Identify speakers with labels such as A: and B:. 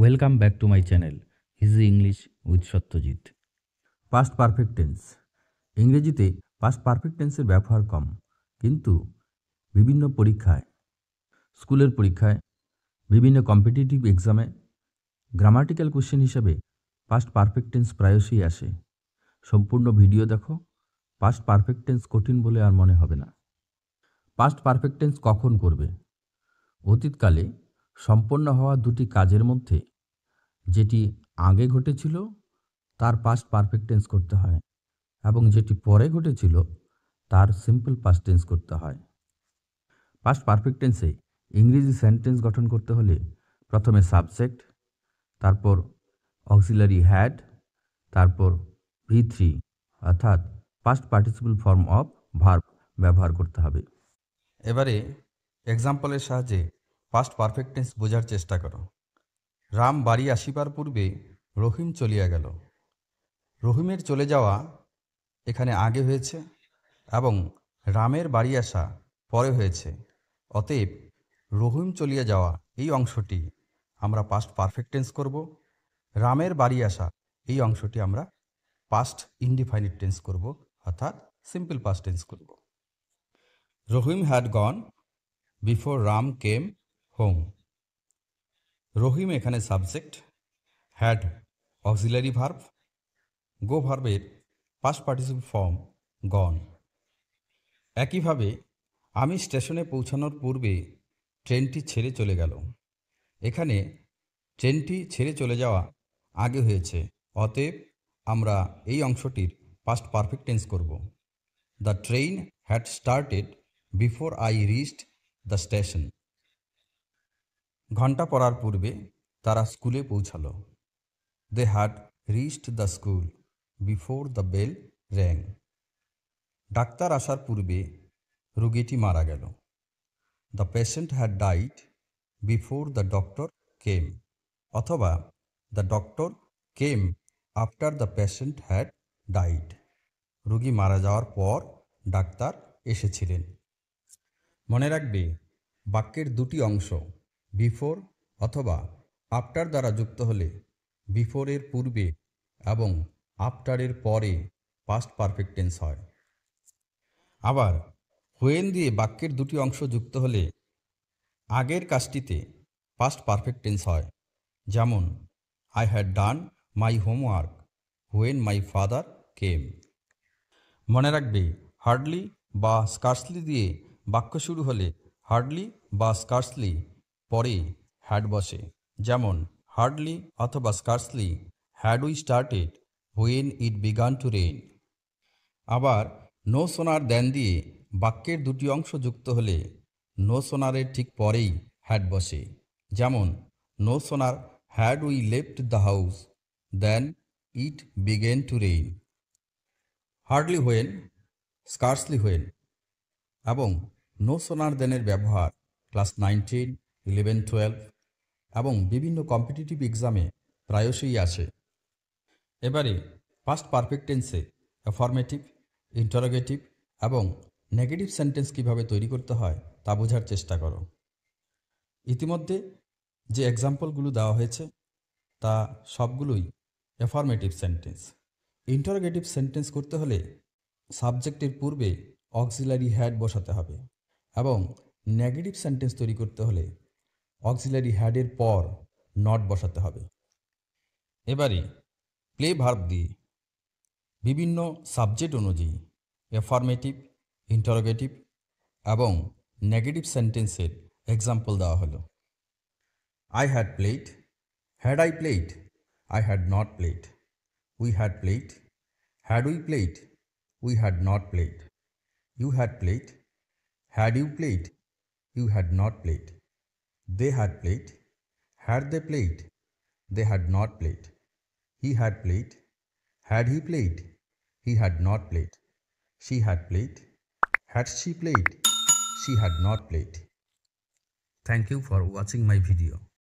A: Welcome back to my channel easy English with Satyajit past perfect tense ইংরেজিতে past perfect টেন্সের ব্যবহার কম কিন্তু বিভিন্ন পরীক্ষায় স্কুলের পরীক্ষায় বিভিন্ন কম্পিটিটিভ এক্সামে গ্রামাটিক্যাল কোশ্চেন হিসাবে পাস্ট পারফেক্ট টেন্স প্রায়শই আসে সম্পূর্ণ ভিডিও দেখো পাস্ট পারফেক্ট টেন্স কঠিন বলে আর মনে হবে না পাস্ট পারফেক্ট টেন্স কখন করবে অতীতকালে সম্পন্ন হওয়া দুটি কাজের মধ্যে যেটি আগে ঘটেছিল তার পাস্ট পারফেক্ট টেন্স করতে হয় এবং যেটি পরে ঘটেছিল তার সিম্পল পাস্ট টেন্স করতে হয় পাস্ট পারফেক্ট টেন্সে ইংরেজি সেন্টেন্স গঠন করতে হলে প্রথমে সাবজেক্ট তারপর অক্সিলারি হ্যাড তারপর ভি থ্রি অর্থাৎ past participle form of verb ব্যবহার করতে হবে এবারে এক্সাম্পলের সাহায্যে পাস্ট পারফেক্ট টেন্স বোঝার চেষ্টা করো রাম বাড়ি আসিবার পূর্বে রহিম চলিয়া গেল রহিমের চলে যাওয়া এখানে আগে হয়েছে এবং রামের বাড়ি আসা পরে হয়েছে অতএব রহিম চলিয়া যাওয়া এই অংশটি আমরা পাস্ট পারফেক্ট টেন্স করব রামের বাড়ি আসা এই অংশটি আমরা পাস্ট ইনডিফাইনিট টেন্স করব অর্থাৎ সিম্পল পাস্ট টেন্স করব Rahim had gone before Ram came home Rahim এখানে subject had auxiliary verb go ভার্ভের পাস্ট পার্টিসিপ ফর্ম গন একইভাবে আমি স্টেশনে পৌঁছানোর পূর্বে ট্রেনটি ছেড়ে চলে গেল এখানে ট্রেনটি ছেড়ে চলে যাওয়া আগে হয়েছে অতএব আমরা এই অংশটির পাস্ট পারফেক্ট টেন্স করব the train had started before I reached the station ঘণ্টা পড়ার পূর্বে তারা স্কুলে পৌঁছাল they had reached the school before the bell rang ডাক্তার আসার পূর্বে রুগীটি মারা গেল the patient had died before the doctor came অথবা the doctor came after the patient had died রুগী মারা যাওয়ার পর ডাক্তার এসেছিলেন মনে রাখবে বাক্যের দুটি অংশ বিফোর অথবা আফটার দ্বারা যুক্ত হলে বিফোরের পূর্বে এবং আফটারের পরে পাস্ট পারফেক্ট টেন্স হয় আবার হোয়েন দিয়ে বাক্যের দুটি অংশ যুক্ত হলে আগের কাজটিতে পাস্ট পারফেক্ট টেন্স হয় যেমন I had done my homework when my father came মনে রাখবে হার্ডলি বা স্কার্সলি দিয়ে বাক্য শুরু হলে হার্ডলি বা স্কার্সলি পরে হ্যাড বসে যেমন হার্ডলি অথবা scarcely had we started when it began to rain আবার নো সোনার দেন দিয়ে বাক্যের দুটি অংশ যুক্ত হলে নো সোনারের ঠিক পরেই হ্যাড বসে যেমন no sooner had we left the house than it began to rain hardly when scarcely when এবং নো সোনার দেনের ব্যবহার ক্লাস নাইনটিন ইলেভেন টুয়েলভ এবং বিভিন্ন কম্পিটিটিভ এক্সামে প্রায়শই আসে এবারে ফার্স্ট পারফেক্টেন্সে টেন্সে ইন্টারোগেটিভ এবং নেগেটিভ সেন্টেন্স কিভাবে তৈরি করতে হয় তা বোঝার চেষ্টা করো ইতিমধ্যে যে এক্সাম্পলগুলো দেওয়া হয়েছে তা সবগুলোই অ্যাফর্মেটিভ সেন্টেন্স ইন্টারোগেটিভ সেন্টেন্স করতে হলে সাবজেক্টের পূর্বে অক্সিলারি হ্যাড বসাতে হবে এবং নেগেটিভ সেন্টেন্স তৈরি করতে হলে অক্সিলারি হ্যাডের পর নট বসাতে হবে এবারে প্লে ভার্ব দিয়ে বিভিন্ন সাবজেক্ট অনুযায়ী অ্যাফার্মেটিভ ইন্টারোগেটিভ এবং নেগেটিভ সেন্টেন্সের এক্সাম্পল দেওয়া হলো I had played had I played I had not played we had played had we played we had not played you had played had you played you had not played They had played. Had they played? They had not played. He had played. Had he played? He had not played. She had played. Had she played? She had not played. Thank you for watching my video.